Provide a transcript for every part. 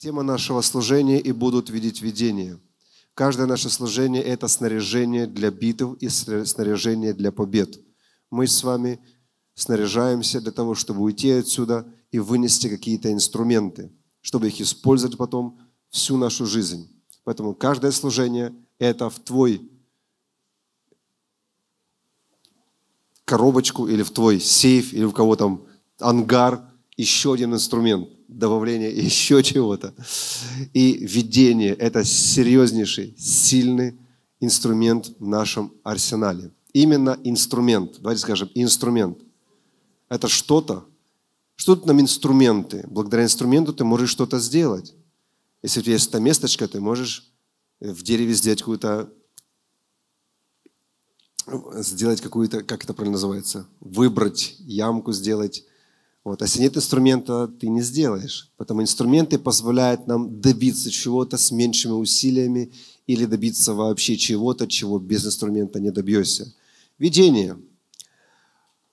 тема нашего служения и будут видеть видение. Каждое наше служение – это снаряжение для битв и снаряжение для побед. Мы с вами снаряжаемся для того, чтобы уйти отсюда и вынести какие-то инструменты, чтобы их использовать потом всю нашу жизнь. Поэтому каждое служение – это в твой коробочку или в твой сейф или в кого там ангар еще один инструмент – добавление еще чего-то. И видение – это серьезнейший, сильный инструмент в нашем арсенале. Именно инструмент, давайте скажем, инструмент. Это что-то, что тут нам инструменты. Благодаря инструменту ты можешь что-то сделать. Если у тебя есть месточка, ты можешь э, в дереве сделать какую-то сделать какую-то, как это правильно называется, выбрать ямку, сделать, вот. А если нет инструмента, ты не сделаешь. Потому инструменты позволяют нам добиться чего-то с меньшими усилиями или добиться вообще чего-то, чего без инструмента не добьешься. Видение.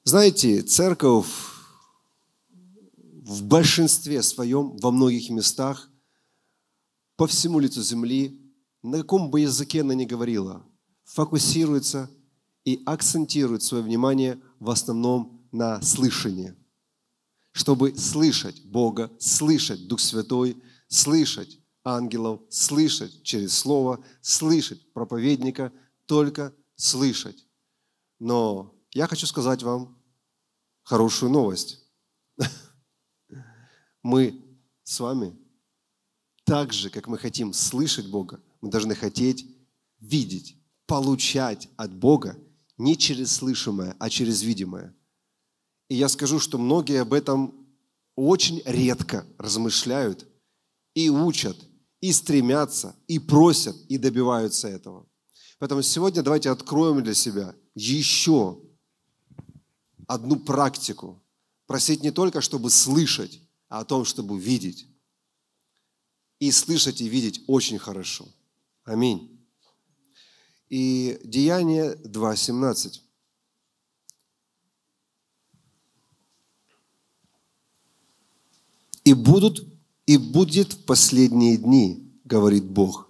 Знаете, церковь в большинстве своем, во многих местах, по всему лицу земли, на каком бы языке она ни говорила, фокусируется и акцентирует свое внимание в основном на слышании – чтобы слышать Бога, слышать Дух Святой, слышать ангелов, слышать через Слово, слышать проповедника, только слышать. Но я хочу сказать вам хорошую новость. Мы с вами так же, как мы хотим слышать Бога, мы должны хотеть видеть, получать от Бога не через слышимое, а через видимое. И я скажу, что многие об этом очень редко размышляют и учат, и стремятся, и просят, и добиваются этого. Поэтому сегодня давайте откроем для себя еще одну практику. Просить не только, чтобы слышать, а о том, чтобы видеть. И слышать, и видеть очень хорошо. Аминь. И Деяние 2.17. и будут, и будет в последние дни, говорит Бог.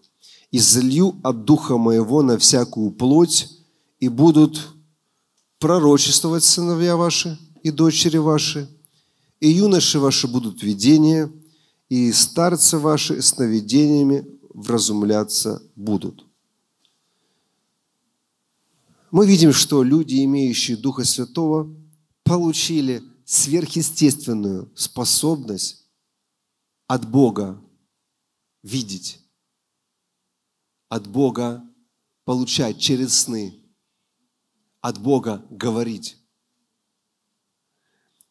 И залью от духа моего на всякую плоть, и будут пророчествовать сыновья ваши и дочери ваши, и юноши ваши будут видения, и старцы ваши сновидениями вразумляться будут. Мы видим, что люди, имеющие Духа Святого, получили сверхъестественную способность от Бога видеть, от Бога получать через сны, от Бога говорить.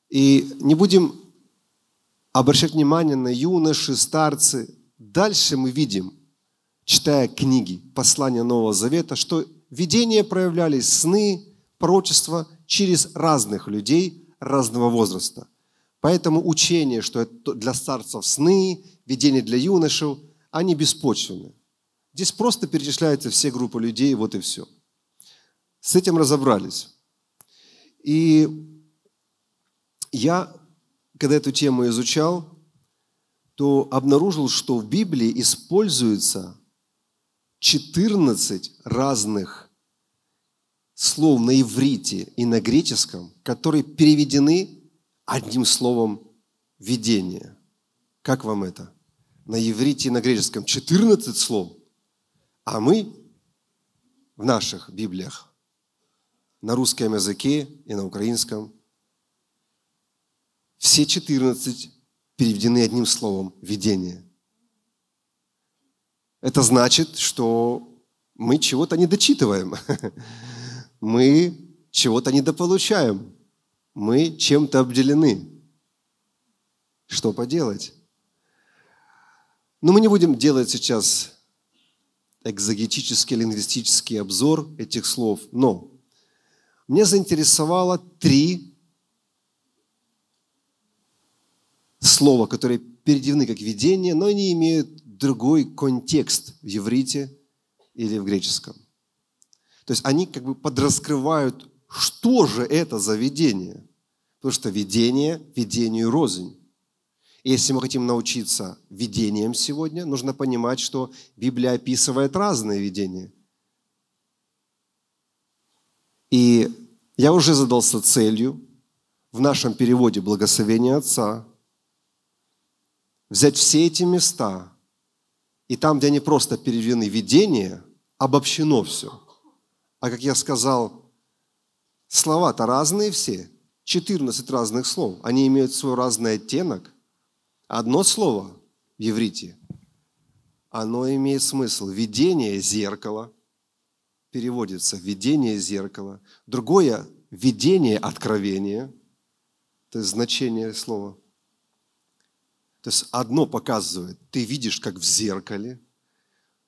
И не будем обращать внимание на юноши, старцы. Дальше мы видим, читая книги, послания Нового Завета, что видения проявлялись, сны, пророчества через разных людей разного возраста – Поэтому учение, что это для старцев сны, видение для юношев, они беспочвенны. Здесь просто перечисляются все группы людей, вот и все. С этим разобрались. И я, когда эту тему изучал, то обнаружил, что в Библии используется 14 разных слов на иврите и на греческом, которые переведены Одним словом, видение. Как вам это? На иврите и на греческом 14 слов, а мы в наших Библиях на русском языке и на украинском все 14 переведены одним словом – видение. Это значит, что мы чего-то не дочитываем, мы чего-то недополучаем – мы чем-то обделены. Что поделать? Но мы не будем делать сейчас экзогетический, лингвистический обзор этих слов, но мне заинтересовало три слова, которые переведены как видение, но они имеют другой контекст в еврите или в греческом. То есть они как бы подраскрывают что же это за видение? Потому что видение видению рознь. если мы хотим научиться видением сегодня, нужно понимать, что Библия описывает разные видения. И я уже задался целью в нашем переводе «Благословение Отца» взять все эти места, и там, где они просто переведены видение, обобщено все. А как я сказал, Слова-то разные все, 14 разных слов, они имеют свой разный оттенок. Одно слово в иврите, оно имеет смысл. Видение зеркала переводится видение зеркала. Другое видение откровения, то есть значение слова. То есть одно показывает, ты видишь, как в зеркале,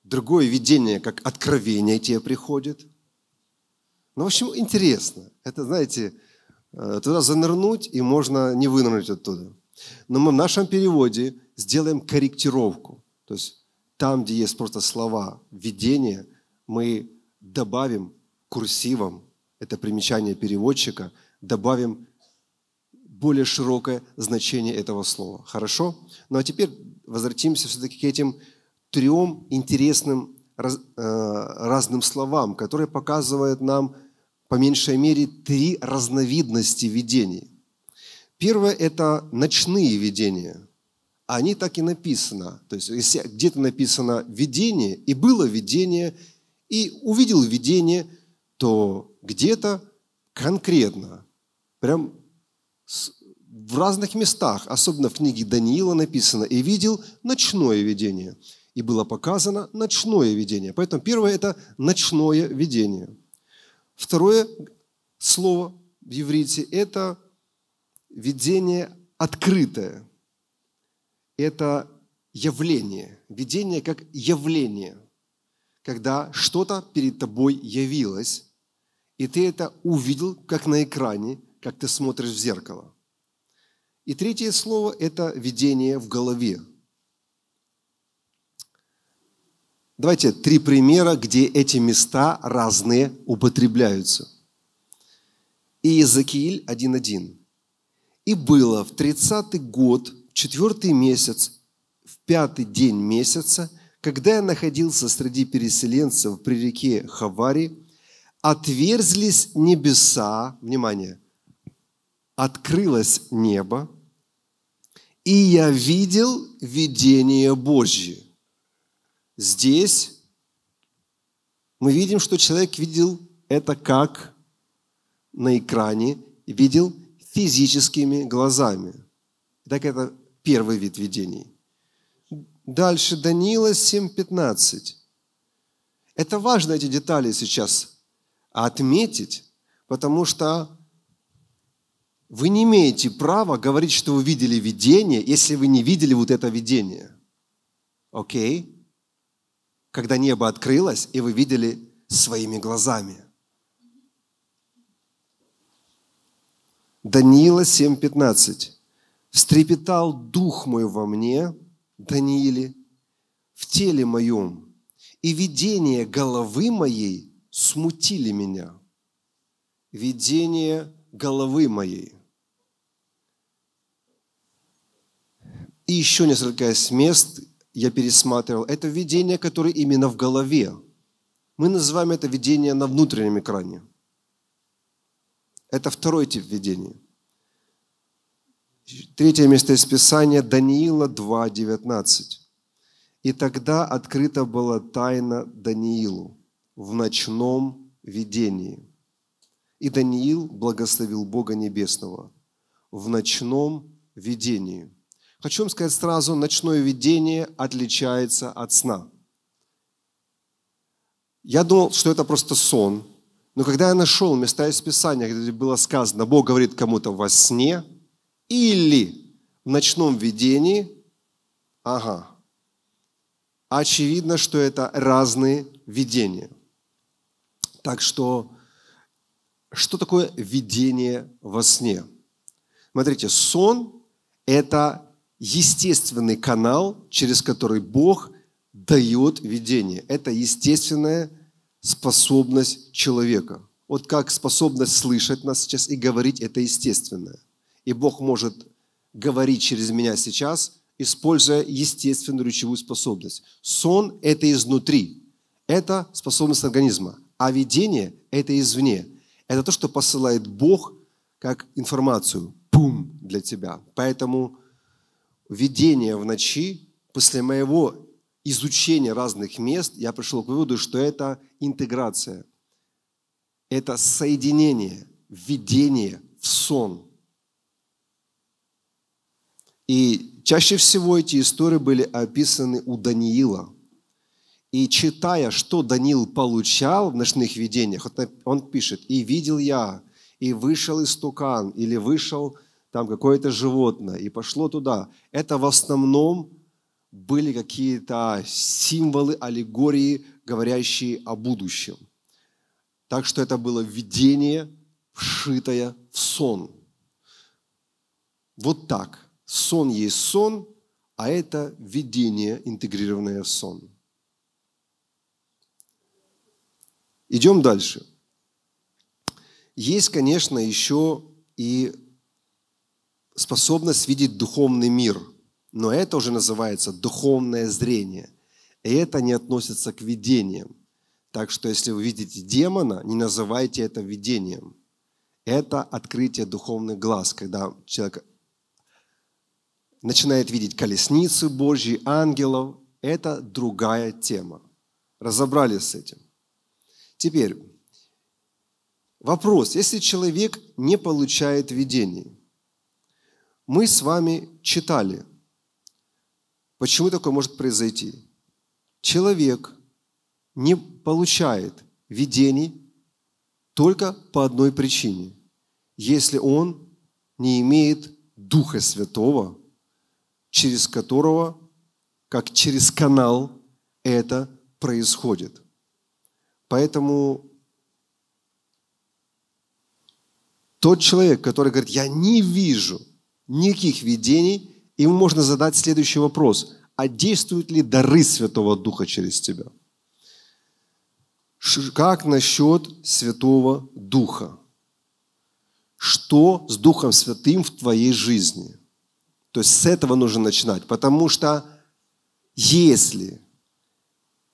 другое видение, как откровение тебе приходит – ну, в общем, интересно. Это, знаете, э, туда занырнуть, и можно не вынырнуть оттуда. Но мы в нашем переводе сделаем корректировку. То есть там, где есть просто слова «видение», мы добавим курсивом, это примечание переводчика, добавим более широкое значение этого слова. Хорошо? Ну а теперь возвратимся все-таки к этим трем интересным раз, э, разным словам, которые показывают нам по меньшей мере три разновидности видений. Первое – это ночные видения. Они так и написано. То есть если где-то написано «видение», и было видение, и увидел видение, то где-то конкретно, прям в разных местах, особенно в книге Даниила написано, и видел ночное видение. И было показано ночное видение. Поэтому первое – это ночное видение – Второе слово в иврите – это видение открытое. Это явление, видение как явление, когда что-то перед тобой явилось, и ты это увидел, как на экране, как ты смотришь в зеркало. И третье слово – это видение в голове, Давайте три примера, где эти места разные употребляются. И Иезекииль 1.1. «И было в тридцатый год, в четвертый месяц, в пятый день месяца, когда я находился среди переселенцев при реке Хавари, отверзлись небеса, внимание, открылось небо, и я видел видение Божье, Здесь мы видим, что человек видел это как на экране, видел физическими глазами. Так это первый вид видений. Дальше Данила 7.15. Это важно эти детали сейчас отметить, потому что вы не имеете права говорить, что вы видели видение, если вы не видели вот это видение. Окей? Okay? когда небо открылось, и вы видели своими глазами. Даниила 7.15. «Встрепетал дух мой во мне, Данииле, в теле моем, и видение головы моей смутили меня». Видение головы моей. И еще несколько мест, я пересматривал, это видение, которое именно в голове. Мы называем это видение на внутреннем экране. Это второй тип видения. Третье место из Писания Даниила 2.19. «И тогда открыта была тайна Даниилу в ночном видении. И Даниил благословил Бога Небесного в ночном видении». Хочу вам сказать сразу, ночное видение отличается от сна. Я думал, что это просто сон, но когда я нашел места из Писания, где было сказано, Бог говорит кому-то во сне или в ночном видении, ага, очевидно, что это разные видения. Так что, что такое видение во сне? Смотрите, сон – это естественный канал, через который Бог дает видение. Это естественная способность человека. Вот как способность слышать нас сейчас и говорить, это естественное. И Бог может говорить через меня сейчас, используя естественную речевую способность. Сон – это изнутри, это способность организма, а видение – это извне. Это то, что посылает Бог как информацию, пум, для тебя. Поэтому видение в ночи, после моего изучения разных мест, я пришел к выводу, что это интеграция. Это соединение, видение в сон. И чаще всего эти истории были описаны у Даниила. И читая, что Даниил получал в ночных видениях, он пишет, «И видел я, и вышел из истукан, или вышел там какое-то животное и пошло туда. Это в основном были какие-то символы, аллегории, говорящие о будущем. Так что это было видение, вшитое в сон. Вот так. Сон есть сон, а это видение, интегрированное в сон. Идем дальше. Есть, конечно, еще и способность видеть духовный мир. Но это уже называется духовное зрение. И это не относится к видениям. Так что если вы видите демона, не называйте это видением. Это открытие духовных глаз, когда человек начинает видеть колесницы Божьи, ангелов. Это другая тема. Разобрались с этим. Теперь вопрос. Если человек не получает видений, мы с вами читали, почему такое может произойти. Человек не получает видений только по одной причине. Если он не имеет Духа Святого, через которого, как через канал, это происходит. Поэтому тот человек, который говорит, я не вижу, никаких видений, ему можно задать следующий вопрос. А действуют ли дары Святого Духа через тебя? Как насчет Святого Духа? Что с Духом Святым в твоей жизни? То есть с этого нужно начинать, потому что если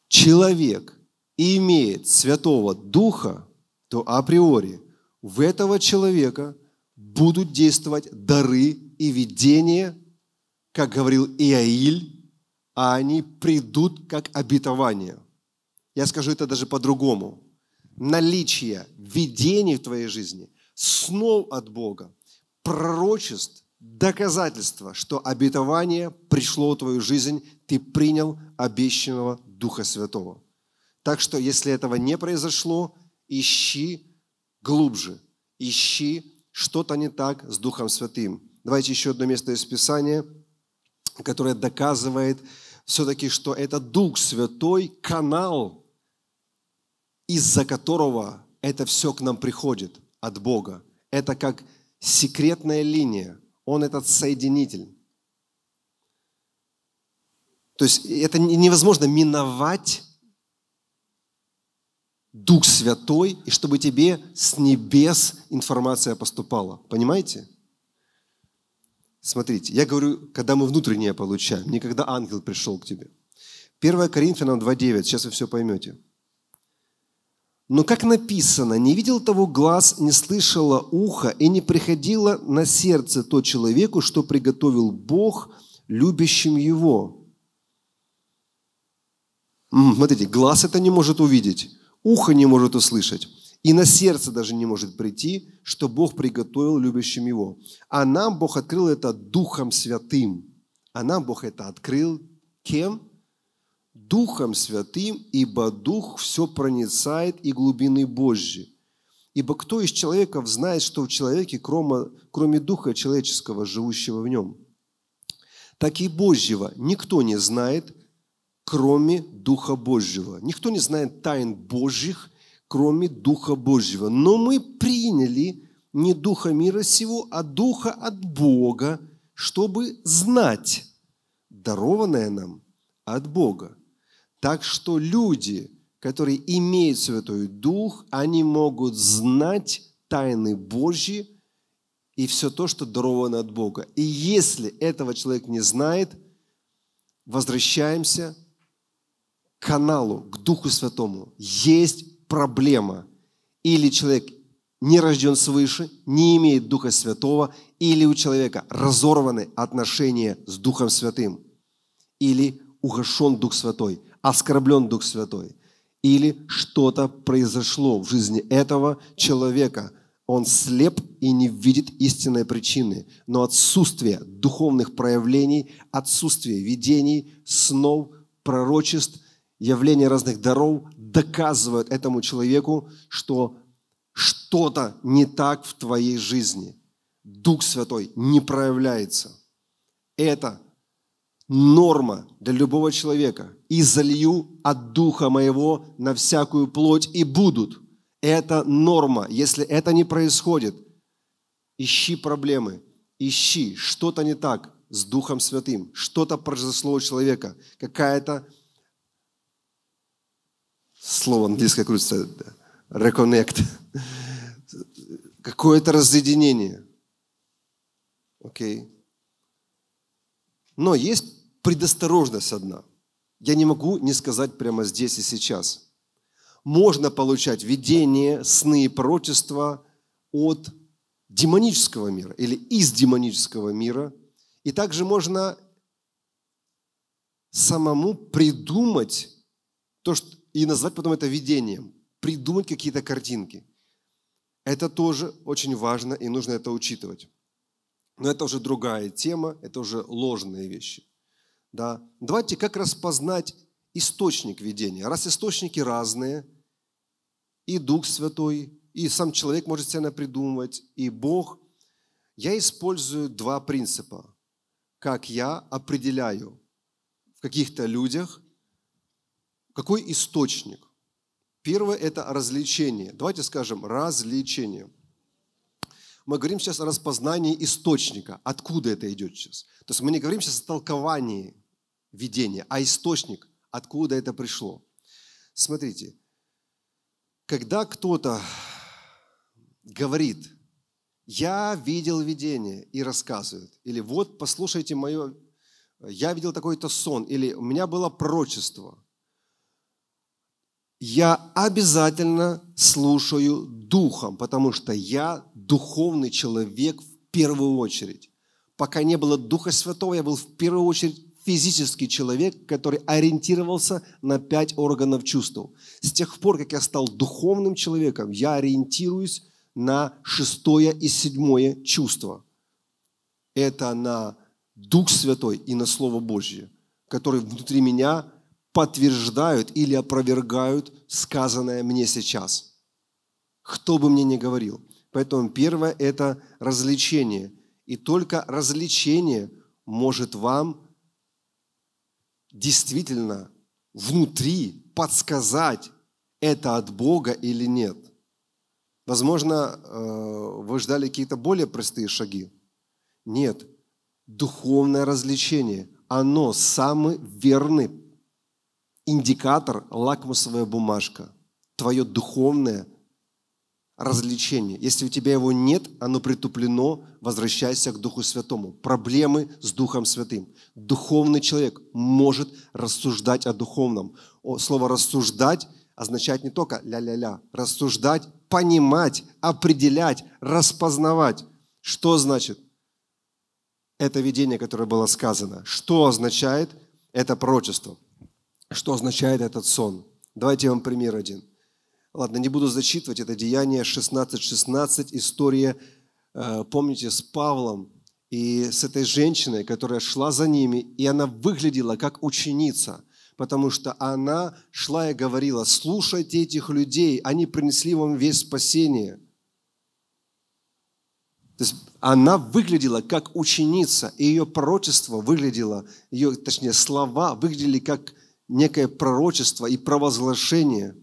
человек имеет Святого Духа, то априори в этого человека будут действовать дары и видение, как говорил Иаиль, а они придут как обетование. Я скажу это даже по-другому. Наличие видений в твоей жизни, снов от Бога, пророчеств, доказательство, что обетование пришло в твою жизнь, ты принял обещанного Духа Святого. Так что, если этого не произошло, ищи глубже, ищи что-то не так с Духом Святым. Давайте еще одно место из Писания, которое доказывает все-таки, что это Дух Святой, канал, из-за которого это все к нам приходит от Бога. Это как секретная линия. Он этот соединитель. То есть это невозможно миновать Дух Святой, и чтобы тебе с небес информация поступала. Понимаете? Смотрите, я говорю, когда мы внутреннее получаем, не когда ангел пришел к тебе. 1 Коринфянам 2.9, сейчас вы все поймете. Но как написано, не видел того глаз, не слышало ухо и не приходило на сердце то человеку, что приготовил Бог любящим его. смотрите, глаз это не может увидеть, ухо не может услышать, и на сердце даже не может прийти, что Бог приготовил любящим Его. А нам Бог открыл это Духом Святым. А нам Бог это открыл кем? Духом Святым, ибо Дух все проницает и глубины Божьи. Ибо кто из человеков знает, что в человеке, кроме, кроме Духа человеческого, живущего в нем? Так и Божьего никто не знает, кроме Духа Божьего. Никто не знает тайн Божьих, кроме Духа Божьего. Но мы приняли не Духа мира сего, а Духа от Бога, чтобы знать, дарованное нам от Бога. Так что люди, которые имеют Святой Дух, они могут знать тайны Божьи и все то, что даровано от Бога. И если этого человек не знает, возвращаемся к каналу, к Духу Святому. Есть проблема. Или человек не рожден свыше, не имеет Духа Святого, или у человека разорваны отношения с Духом Святым, или угошен Дух Святой, оскорблен Дух Святой, или что-то произошло в жизни этого человека. Он слеп и не видит истинной причины, но отсутствие духовных проявлений, отсутствие видений, снов, пророчеств явления разных даров доказывают этому человеку, что что-то не так в твоей жизни. Дух Святой не проявляется. Это норма для любого человека. «И залью от Духа моего на всякую плоть, и будут». Это норма. Если это не происходит, ищи проблемы, ищи, что-то не так с Духом Святым, что-то произошло у человека, какая-то слово английское крутится, reconnect, какое-то разъединение. Окей. Но есть предосторожность одна. Я не могу не сказать прямо здесь и сейчас. Можно получать видение, сны и пророчества от демонического мира или из демонического мира. И также можно самому придумать то, что и назвать потом это видением, придумать какие-то картинки. Это тоже очень важно, и нужно это учитывать. Но это уже другая тема, это уже ложные вещи. Да? Давайте как распознать источник видения. Раз источники разные, и Дух Святой, и сам человек может себя придумывать, и Бог, я использую два принципа. Как я определяю в каких-то людях какой источник? Первое – это развлечение. Давайте скажем «развлечение». Мы говорим сейчас о распознании источника, откуда это идет сейчас. То есть мы не говорим сейчас о толковании видения, а источник, откуда это пришло. Смотрите, когда кто-то говорит, я видел видение и рассказывает, или вот послушайте мое, я видел такой-то сон, или у меня было пророчество – я обязательно слушаю духом, потому что я духовный человек в первую очередь. Пока не было Духа Святого, я был в первую очередь физический человек, который ориентировался на пять органов чувств. С тех пор, как я стал духовным человеком, я ориентируюсь на шестое и седьмое чувство. Это на Дух Святой и на Слово Божье, который внутри меня подтверждают или опровергают сказанное мне сейчас. Кто бы мне ни говорил. Поэтому первое – это развлечение. И только развлечение может вам действительно внутри подсказать, это от Бога или нет. Возможно, э, вы ждали какие-то более простые шаги. Нет, духовное развлечение, оно самый верный индикатор, лакмусовая бумажка, твое духовное развлечение. Если у тебя его нет, оно притуплено, возвращайся к Духу Святому. Проблемы с Духом Святым. Духовный человек может рассуждать о духовном. Слово «рассуждать» означает не только ля-ля-ля. Рассуждать, понимать, определять, распознавать. Что значит это видение, которое было сказано? Что означает это пророчество? что означает этот сон. Давайте я вам пример один. Ладно, не буду зачитывать, это Деяние 16.16, 16, история, э, помните, с Павлом и с этой женщиной, которая шла за ними, и она выглядела как ученица, потому что она шла и говорила, слушайте этих людей, они принесли вам весь спасение. То есть она выглядела как ученица, и ее пророчество выглядело, ее, точнее, слова выглядели как некое пророчество и провозглашение,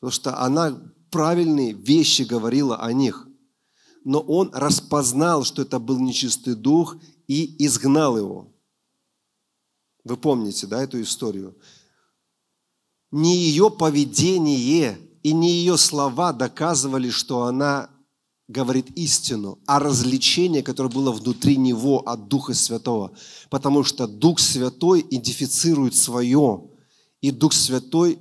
потому что она правильные вещи говорила о них. Но он распознал, что это был нечистый дух, и изгнал его. Вы помните, да, эту историю? Не ее поведение и не ее слова доказывали, что она говорит истину, а развлечение, которое было внутри него от Духа Святого. Потому что Дух Святой идентифицирует свое, и Дух Святой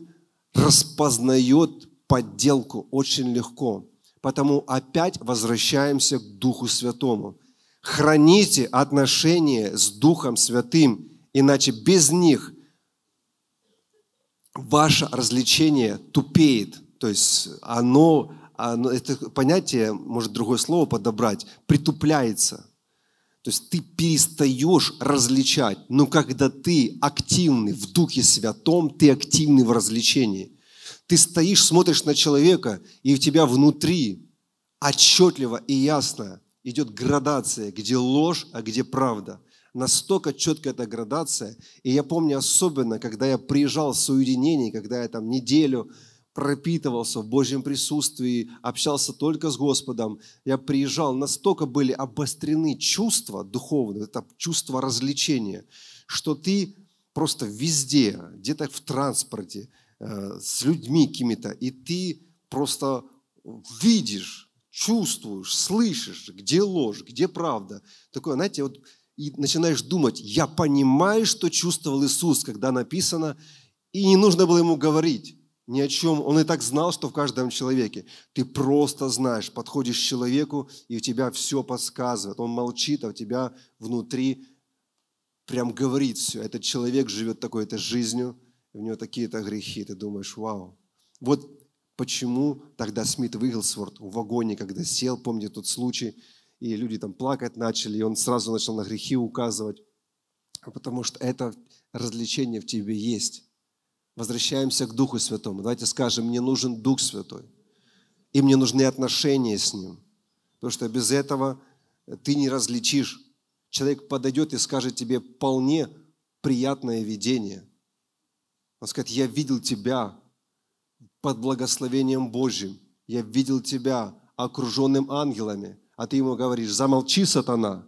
распознает подделку очень легко. Потому опять возвращаемся к Духу Святому. Храните отношения с Духом Святым, иначе без них ваше развлечение тупеет. То есть оно, оно это понятие, может другое слово подобрать, притупляется – то есть ты перестаешь различать, но когда ты активный в Духе Святом, ты активный в развлечении. Ты стоишь, смотришь на человека, и у тебя внутри отчетливо и ясно идет градация, где ложь, а где правда. Настолько четкая эта градация. И я помню особенно, когда я приезжал в соединение, когда я там неделю, пропитывался в Божьем присутствии, общался только с Господом. Я приезжал, настолько были обострены чувства духовные, это чувство развлечения, что ты просто везде, где-то в транспорте, э, с людьми какими-то, и ты просто видишь, чувствуешь, слышишь, где ложь, где правда. Такое, знаете, вот и начинаешь думать, я понимаю, что чувствовал Иисус, когда написано, и не нужно было ему говорить ни о чем. Он и так знал, что в каждом человеке. Ты просто знаешь, подходишь к человеку, и у тебя все подсказывает. Он молчит, а у тебя внутри прям говорит все. Этот человек живет такой-то жизнью, у него такие-то грехи. Ты думаешь, вау. Вот почему тогда Смит Вигглсворт в вагоне, когда сел, помните тот случай, и люди там плакать начали, и он сразу начал на грехи указывать, а потому что это развлечение в тебе есть. Возвращаемся к Духу Святому. Давайте скажем, мне нужен Дух Святой. И мне нужны отношения с Ним. Потому что без этого ты не различишь. Человек подойдет и скажет тебе вполне приятное видение. Он скажет, я видел тебя под благословением Божьим. Я видел тебя окруженным ангелами. А ты ему говоришь, замолчи, сатана,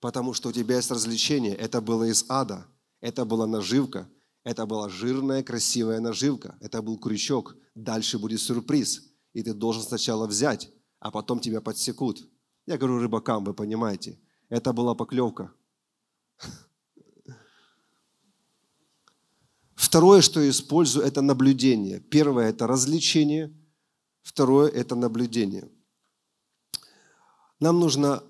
потому что у тебя есть развлечение. Это было из ада, это была наживка – это была жирная, красивая наживка. Это был крючок. Дальше будет сюрприз. И ты должен сначала взять, а потом тебя подсекут. Я говорю рыбакам, вы понимаете. Это была поклевка. Второе, что я использую, это наблюдение. Первое – это развлечение. Второе – это наблюдение. Нам нужно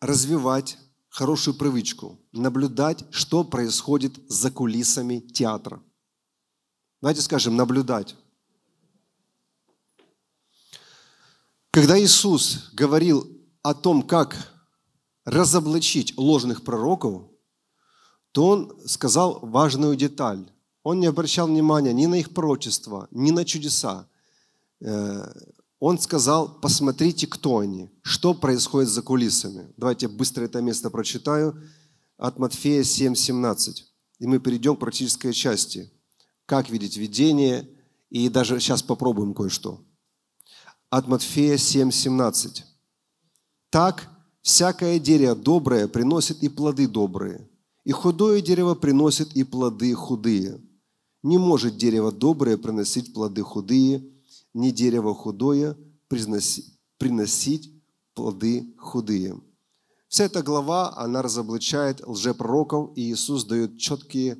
развивать хорошую привычку – наблюдать, что происходит за кулисами театра. Давайте скажем «наблюдать». Когда Иисус говорил о том, как разоблачить ложных пророков, то он сказал важную деталь. Он не обращал внимания ни на их пророчество, ни на чудеса. Э, он сказал, посмотрите, кто они, что происходит за кулисами. Давайте я быстро это место прочитаю. От Матфея 7,17. И мы перейдем к практической части. Как видеть видение, и даже сейчас попробуем кое-что. От Матфея 7,17. Так всякое дерево доброе приносит и плоды добрые, и худое дерево приносит и плоды худые. Не может дерево доброе приносить плоды худые – не дерево худое приносить, плоды худые. Вся эта глава, она разоблачает лжепророков, и Иисус дает четкие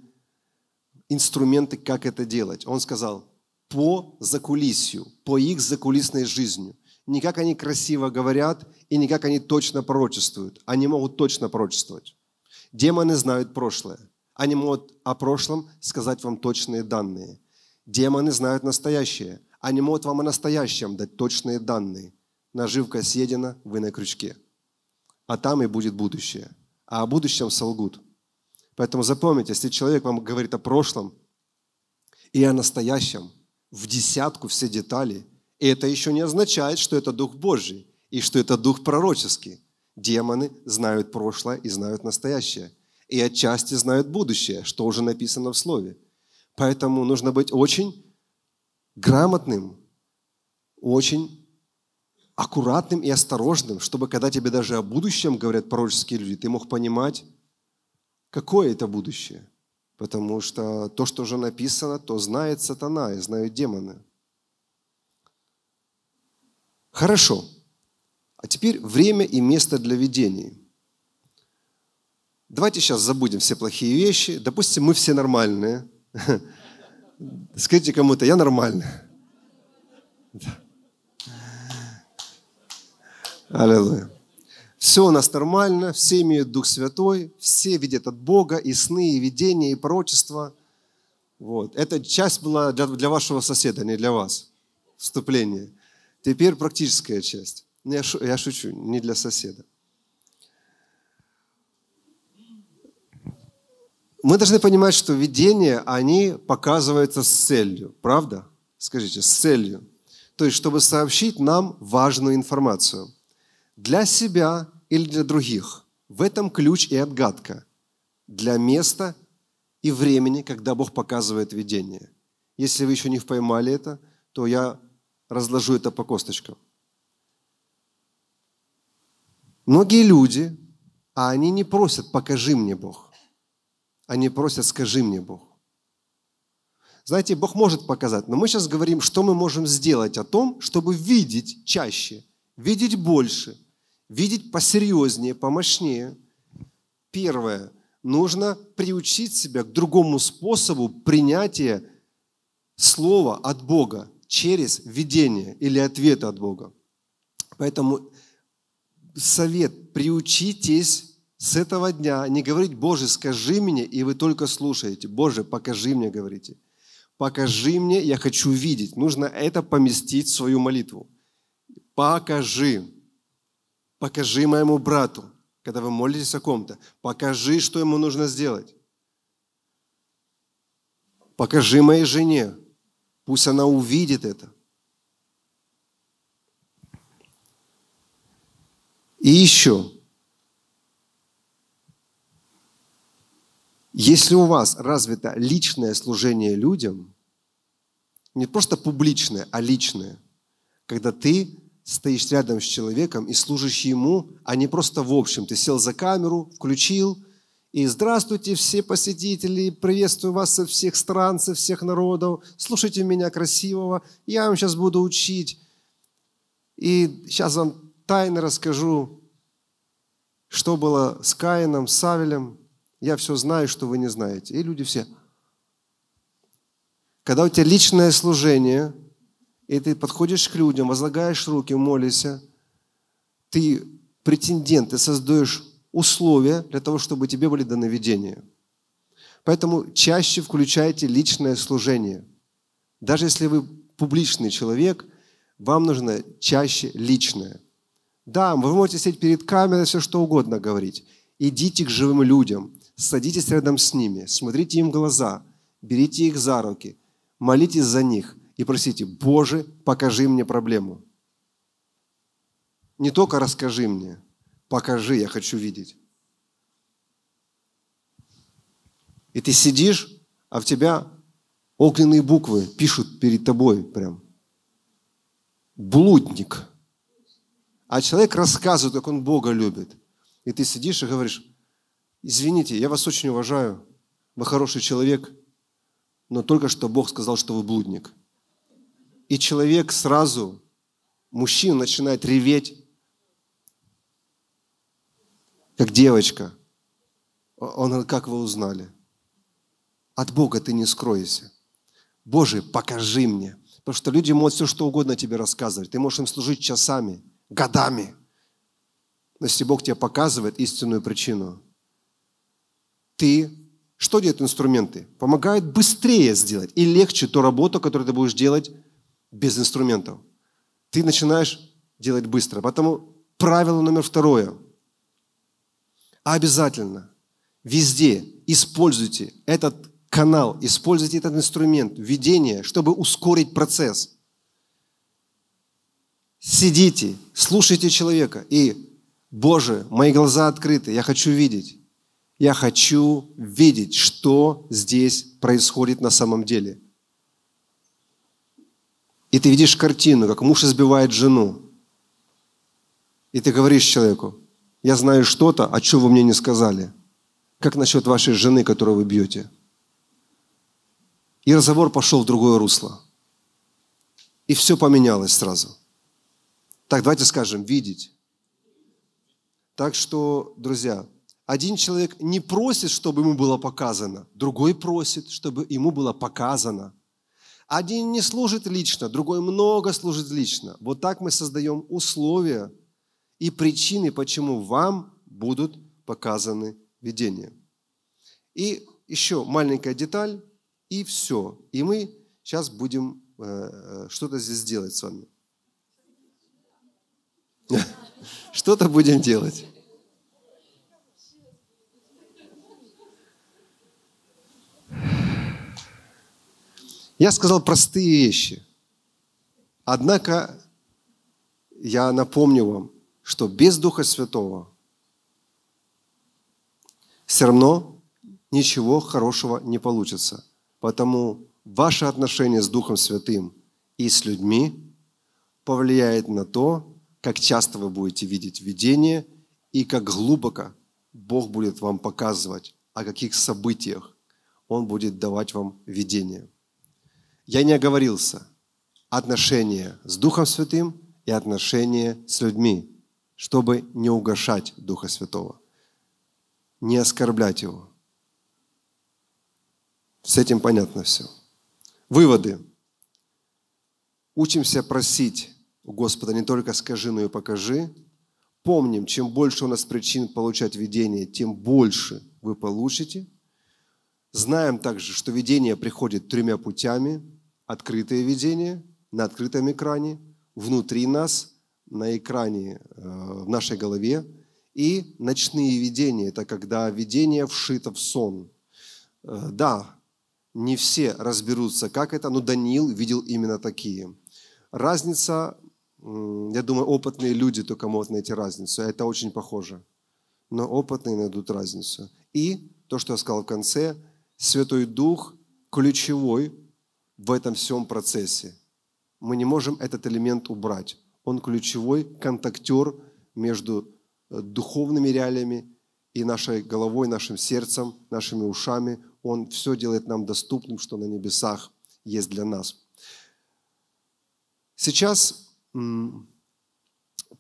инструменты, как это делать. Он сказал, по закулисью, по их закулисной жизни. Не как они красиво говорят и не как они точно пророчествуют. Они могут точно пророчествовать. Демоны знают прошлое. Они могут о прошлом сказать вам точные данные. Демоны знают настоящее. Они могут вам о настоящем дать точные данные. Наживка съедена, вы на крючке. А там и будет будущее. А о будущем солгут. Поэтому запомните, если человек вам говорит о прошлом и о настоящем, в десятку все детали, это еще не означает, что это Дух Божий и что это Дух пророческий. Демоны знают прошлое и знают настоящее. И отчасти знают будущее, что уже написано в Слове. Поэтому нужно быть очень грамотным, очень аккуратным и осторожным, чтобы когда тебе даже о будущем говорят пророческие люди, ты мог понимать, какое это будущее. Потому что то, что уже написано, то знает сатана и знают демоны. Хорошо. А теперь время и место для видений. Давайте сейчас забудем все плохие вещи. Допустим, мы все нормальные. Скажите кому-то, я нормальный. Да. Аллилуйя. Все у нас нормально, все имеют Дух Святой, все видят от Бога и сны, и видения, и пророчества. Вот. Эта часть была для, для вашего соседа, не для вас. Вступление. Теперь практическая часть. Я, шу, я шучу, не для соседа. мы должны понимать, что видения, они показываются с целью, правда? Скажите, с целью. То есть, чтобы сообщить нам важную информацию для себя или для других. В этом ключ и отгадка. Для места и времени, когда Бог показывает видение. Если вы еще не поймали это, то я разложу это по косточкам. Многие люди, а они не просят, покажи мне Бог. Они просят, скажи мне, Бог. Знаете, Бог может показать, но мы сейчас говорим, что мы можем сделать о том, чтобы видеть чаще, видеть больше, видеть посерьезнее, помощнее. Первое. Нужно приучить себя к другому способу принятия слова от Бога через видение или ответ от Бога. Поэтому совет – приучитесь с этого дня не говорить, Боже, скажи мне, и вы только слушаете. Боже, покажи мне, говорите. Покажи мне, я хочу видеть. Нужно это поместить в свою молитву. Покажи. Покажи моему брату, когда вы молитесь о ком-то. Покажи, что ему нужно сделать. Покажи моей жене. Пусть она увидит это. И еще – Если у вас развито личное служение людям, не просто публичное, а личное, когда ты стоишь рядом с человеком и служишь ему, а не просто в общем. Ты сел за камеру, включил, и здравствуйте, все посетители, приветствую вас со всех стран, со всех народов, слушайте меня красивого, я вам сейчас буду учить, и сейчас вам тайно расскажу, что было с Каином, с Савелем – я все знаю, что вы не знаете. И люди все. Когда у тебя личное служение, и ты подходишь к людям, возлагаешь руки, молишься, ты претендент, ты создаешь условия для того, чтобы тебе были даны видения. Поэтому чаще включайте личное служение. Даже если вы публичный человек, вам нужно чаще личное. Да, вы можете сидеть перед камерой, все что угодно говорить. Идите к живым людям. Садитесь рядом с ними, смотрите им в глаза, берите их за руки, молитесь за них и просите, Боже, покажи мне проблему. Не только расскажи мне, покажи, я хочу видеть. И ты сидишь, а в тебя огненные буквы пишут перед тобой прям. Блудник. А человек рассказывает, как он Бога любит. И ты сидишь и говоришь, извините, я вас очень уважаю, вы хороший человек, но только что Бог сказал, что вы блудник. И человек сразу, мужчина начинает реветь, как девочка. Он говорит, как вы узнали? От Бога ты не скроешься. Боже, покажи мне. Потому что люди могут все что угодно тебе рассказывать. Ты можешь им служить часами, годами. Но если Бог тебе показывает истинную причину, ты что делают инструменты? Помогают быстрее сделать и легче ту работу, которую ты будешь делать без инструментов. Ты начинаешь делать быстро. Поэтому правило номер второе. Обязательно везде используйте этот канал, используйте этот инструмент ведения, чтобы ускорить процесс. Сидите, слушайте человека и, Боже, мои глаза открыты, я хочу видеть. Я хочу видеть, что здесь происходит на самом деле. И ты видишь картину, как муж избивает жену. И ты говоришь человеку, я знаю что-то, о чем вы мне не сказали. Как насчет вашей жены, которую вы бьете? И разговор пошел в другое русло. И все поменялось сразу. Так, давайте скажем, видеть. Так что, друзья, один человек не просит, чтобы ему было показано, другой просит, чтобы ему было показано. Один не служит лично, другой много служит лично. Вот так мы создаем условия и причины, почему вам будут показаны видения. И еще маленькая деталь, и все. И мы сейчас будем э, э, что-то здесь делать с вами. Что-то будем делать. Я сказал простые вещи. Однако я напомню вам, что без Духа Святого все равно ничего хорошего не получится. Потому ваше отношение с Духом Святым и с людьми повлияет на то, как часто вы будете видеть видение и как глубоко Бог будет вам показывать, о каких событиях Он будет давать вам видение. Я не оговорился. Отношения с Духом Святым и отношения с людьми, чтобы не угошать Духа Святого, не оскорблять Его. С этим понятно все. Выводы. Учимся просить у Господа не только скажи, но и покажи. Помним, чем больше у нас причин получать видение, тем больше вы получите. Знаем также, что видение приходит тремя путями – открытое видение на открытом экране, внутри нас на экране э, в нашей голове и ночные видения. Это когда видение вшито в сон. Э, да, не все разберутся, как это, но Даниил видел именно такие. Разница, я думаю, опытные люди только могут найти разницу. Это очень похоже. Но опытные найдут разницу. И то, что я сказал в конце, Святой Дух ключевой в этом всем процессе. Мы не можем этот элемент убрать. Он ключевой контактер между э, духовными реалиями и нашей головой, нашим сердцем, нашими ушами. Он все делает нам доступным, что на небесах есть для нас. Сейчас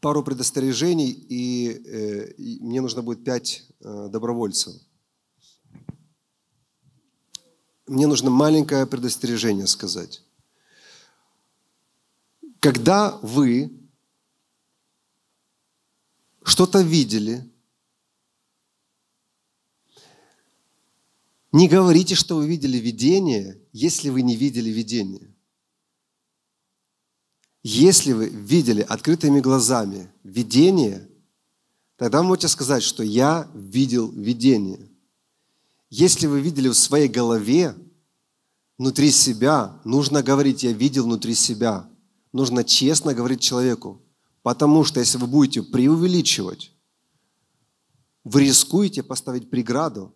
пару предостережений, и, э, и мне нужно будет пять э, добровольцев мне нужно маленькое предостережение сказать. Когда вы что-то видели, не говорите, что вы видели видение, если вы не видели видение. Если вы видели открытыми глазами видение, тогда вы можете сказать, что я видел видение – если вы видели в своей голове, внутри себя, нужно говорить, я видел внутри себя. Нужно честно говорить человеку. Потому что если вы будете преувеличивать, вы рискуете поставить преграду,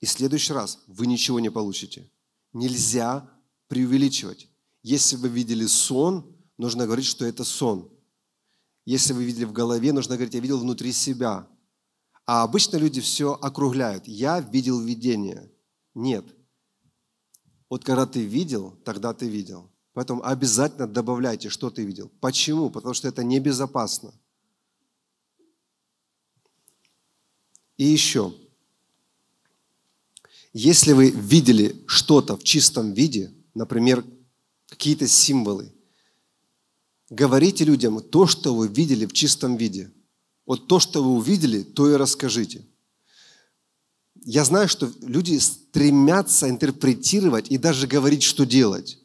и в следующий раз вы ничего не получите. Нельзя преувеличивать. Если вы видели сон, нужно говорить, что это сон. Если вы видели в голове, нужно говорить, я видел внутри себя – а обычно люди все округляют. Я видел видение. Нет. Вот когда ты видел, тогда ты видел. Поэтому обязательно добавляйте, что ты видел. Почему? Потому что это небезопасно. И еще. Если вы видели что-то в чистом виде, например, какие-то символы, говорите людям то, что вы видели в чистом виде – вот то, что вы увидели, то и расскажите. Я знаю, что люди стремятся интерпретировать и даже говорить, что делать.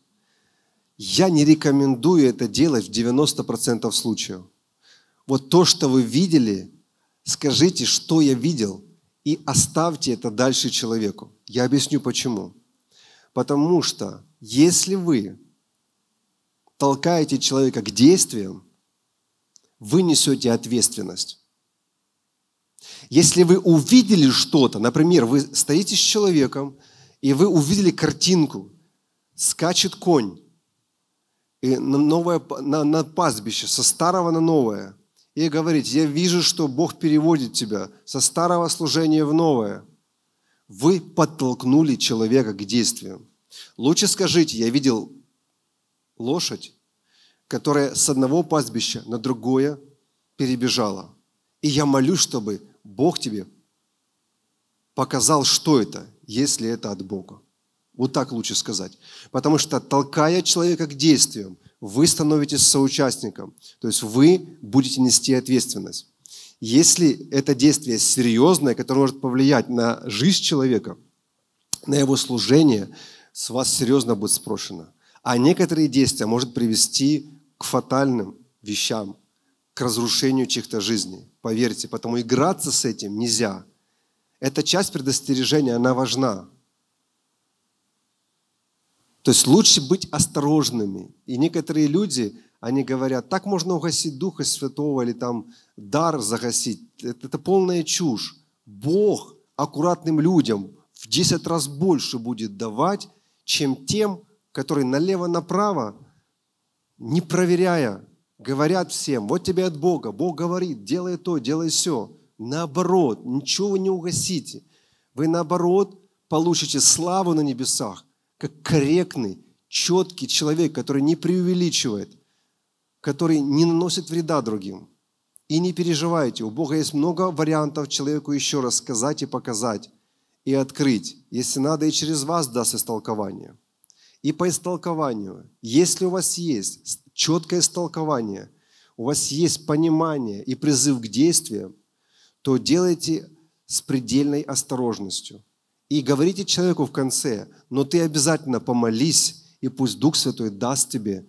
Я не рекомендую это делать в 90% случаев. Вот то, что вы видели, скажите, что я видел, и оставьте это дальше человеку. Я объясню почему. Потому что если вы толкаете человека к действиям, вы несете ответственность. Если вы увидели что-то, например, вы стоите с человеком, и вы увидели картинку, скачет конь и на, новое, на, на пастбище, со старого на новое, и говорит, я вижу, что Бог переводит тебя со старого служения в новое. Вы подтолкнули человека к действию. Лучше скажите, я видел лошадь, которая с одного пастбища на другое перебежала. И я молюсь, чтобы Бог тебе показал, что это, если это от Бога. Вот так лучше сказать. Потому что, толкая человека к действиям, вы становитесь соучастником. То есть вы будете нести ответственность. Если это действие серьезное, которое может повлиять на жизнь человека, на его служение, с вас серьезно будет спрошено. А некоторые действия может привести к фатальным вещам, к разрушению чьих-то жизней. Поверьте, потому играться с этим нельзя. Эта часть предостережения, она важна. То есть лучше быть осторожными. И некоторые люди, они говорят, так можно угасить Духа Святого или там дар загасить. Это, это полная чушь. Бог аккуратным людям в 10 раз больше будет давать, чем тем, которые налево-направо не проверяя, говорят всем, вот тебе от Бога, Бог говорит, делай то, делай все. Наоборот, ничего не угасите. Вы наоборот получите славу на небесах, как корректный, четкий человек, который не преувеличивает, который не наносит вреда другим. И не переживайте, у Бога есть много вариантов человеку еще раз сказать и показать, и открыть. Если надо, и через вас даст истолкование – и по истолкованию. Если у вас есть четкое истолкование, у вас есть понимание и призыв к действиям, то делайте с предельной осторожностью. И говорите человеку в конце, но ты обязательно помолись, и пусть Дух Святой даст тебе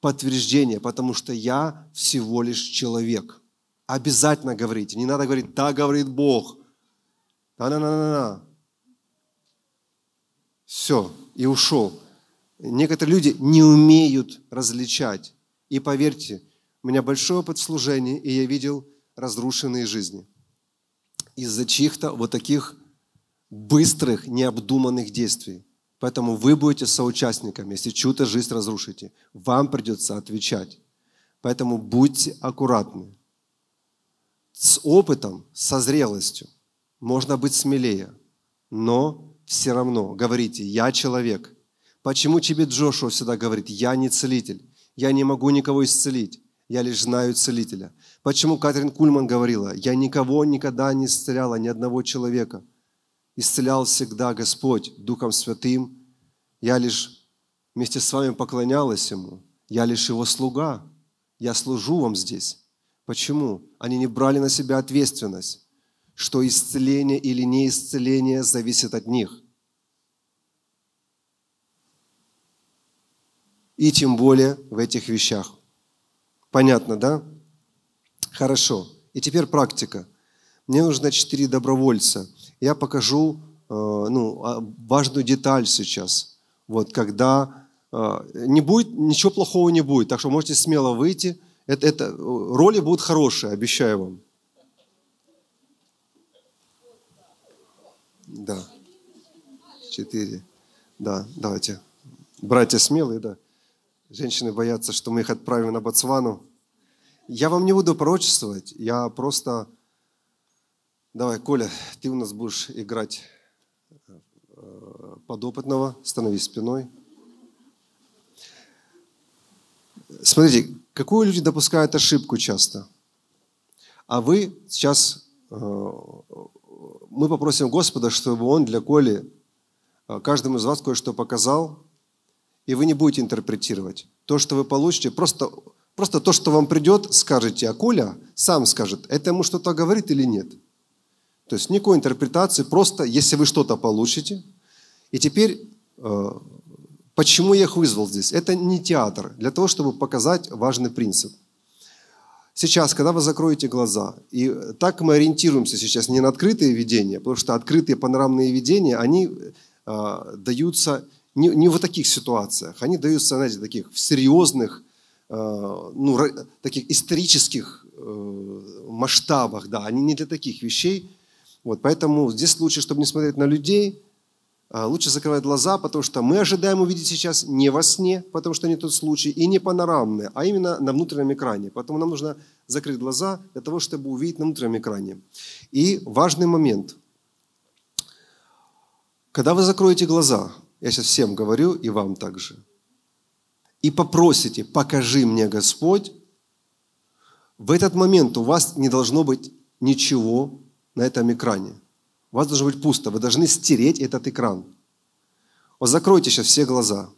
подтверждение, потому что я всего лишь человек. Обязательно говорите. Не надо говорить, да, говорит Бог. Да-на-на-на-на. Все, и ушел. Некоторые люди не умеют различать. И поверьте, у меня большой опыт служения, и я видел разрушенные жизни из-за чьих-то вот таких быстрых, необдуманных действий. Поэтому вы будете соучастниками, если чью-то жизнь разрушите. Вам придется отвечать. Поэтому будьте аккуратны. С опытом, со зрелостью можно быть смелее, но все равно говорите, я человек, Почему тебе Джошуа всегда говорит, я не целитель, я не могу никого исцелить, я лишь знаю целителя? Почему Катрин Кульман говорила, я никого никогда не исцеляла, ни одного человека? Исцелял всегда Господь Духом Святым, я лишь вместе с вами поклонялась Ему, я лишь Его слуга, я служу вам здесь. Почему? Они не брали на себя ответственность, что исцеление или не исцеление зависит от них – и тем более в этих вещах. Понятно, да? Хорошо. И теперь практика. Мне нужно четыре добровольца. Я покажу э, ну, а, важную деталь сейчас. Вот когда э, не будет, ничего плохого не будет, так что можете смело выйти. Это, это, роли будут хорошие, обещаю вам. Да. Четыре. Да, давайте. Братья смелые, да. Женщины боятся, что мы их отправим на Ботсвану. Я вам не буду пророчествовать, я просто... Давай, Коля, ты у нас будешь играть э, подопытного, становись спиной. Смотрите, какую люди допускают ошибку часто. А вы сейчас, э, мы попросим Господа, чтобы Он для Коли э, каждому из вас кое-что показал, и вы не будете интерпретировать. То, что вы получите, просто, просто то, что вам придет, скажете, а Коля сам скажет, это ему что-то говорит или нет. То есть никакой интерпретации, просто если вы что-то получите. И теперь, э, почему я их вызвал здесь? Это не театр, для того, чтобы показать важный принцип – Сейчас, когда вы закроете глаза, и так мы ориентируемся сейчас не на открытые видения, потому что открытые панорамные видения, они э, даются не, не в таких ситуациях. Они даются, знаете, таких в серьезных, э, ну, таких исторических э, масштабах, да, они не для таких вещей. Вот, поэтому здесь лучше, чтобы не смотреть на людей, а лучше закрывать глаза, потому что мы ожидаем увидеть сейчас не во сне, потому что не тот случай, и не панорамные, а именно на внутреннем экране. Поэтому нам нужно закрыть глаза для того, чтобы увидеть на внутреннем экране. И важный момент. Когда вы закроете глаза, я сейчас всем говорю и вам также. И попросите, покажи мне, Господь, в этот момент у вас не должно быть ничего на этом экране. У вас должно быть пусто. Вы должны стереть этот экран. Вот закройте сейчас все глаза.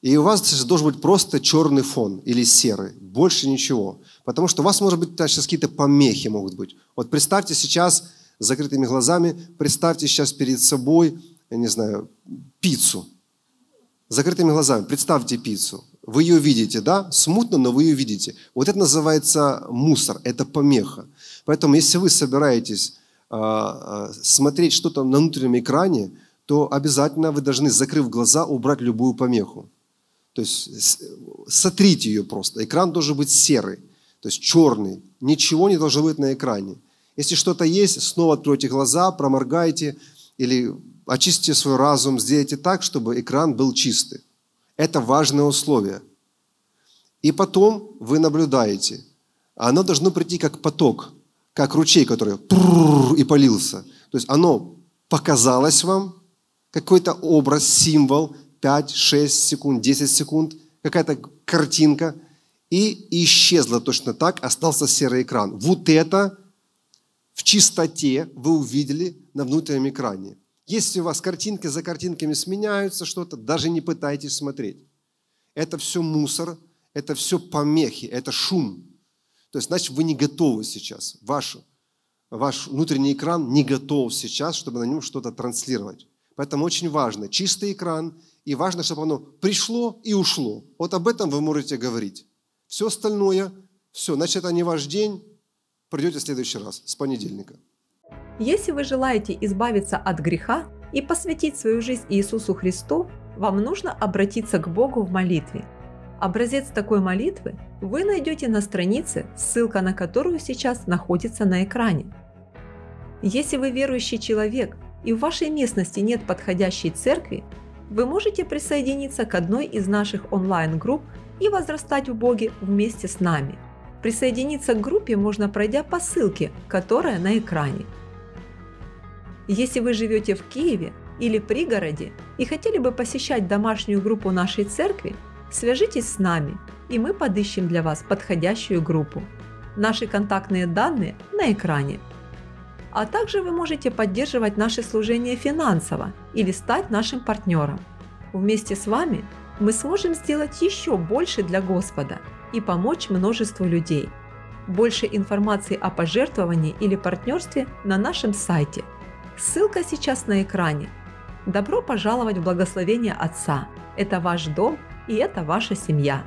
И у вас сейчас должен быть просто черный фон или серый. Больше ничего. Потому что у вас, может быть, сейчас какие-то помехи могут быть. Вот представьте сейчас закрытыми глазами, представьте сейчас перед собой я не знаю, пиццу. Закрытыми глазами. Представьте пиццу. Вы ее видите, да? Смутно, но вы ее видите. Вот это называется мусор, это помеха. Поэтому, если вы собираетесь а, а, смотреть что-то на внутреннем экране, то обязательно вы должны, закрыв глаза, убрать любую помеху. То есть сотрите ее просто. Экран должен быть серый, то есть черный. Ничего не должно быть на экране. Если что-то есть, снова откройте глаза, проморгайте или очистите свой разум, сделайте так, чтобы экран был чистый. Это важное условие. И потом вы наблюдаете. Оно должно прийти как поток, как ручей, который и полился. То есть оно показалось вам, какой-то образ, символ, 5, 6 секунд, 10 секунд, какая-то картинка, и исчезла точно так, остался серый экран. Вот это в чистоте вы увидели на внутреннем экране. Если у вас картинки за картинками сменяются что-то, даже не пытайтесь смотреть. Это все мусор, это все помехи, это шум. То есть, значит, вы не готовы сейчас. Ваш, ваш внутренний экран не готов сейчас, чтобы на нем что-то транслировать. Поэтому очень важно чистый экран, и важно, чтобы оно пришло и ушло. Вот об этом вы можете говорить. Все остальное, все, значит, это не ваш день, придете в следующий раз, с понедельника. Если вы желаете избавиться от греха и посвятить свою жизнь Иисусу Христу, вам нужно обратиться к Богу в молитве. Образец такой молитвы вы найдете на странице, ссылка на которую сейчас находится на экране. Если вы верующий человек и в вашей местности нет подходящей церкви, вы можете присоединиться к одной из наших онлайн-групп и возрастать в Боге вместе с нами. Присоединиться к группе можно пройдя по ссылке, которая на экране – если вы живете в Киеве или пригороде и хотели бы посещать домашнюю группу нашей церкви, свяжитесь с нами, и мы подыщем для вас подходящую группу. Наши контактные данные на экране. А также вы можете поддерживать наше служение финансово или стать нашим партнером. Вместе с вами мы сможем сделать еще больше для Господа и помочь множеству людей. Больше информации о пожертвовании или партнерстве на нашем сайте – Ссылка сейчас на экране. Добро пожаловать в благословение Отца. Это ваш дом и это ваша семья.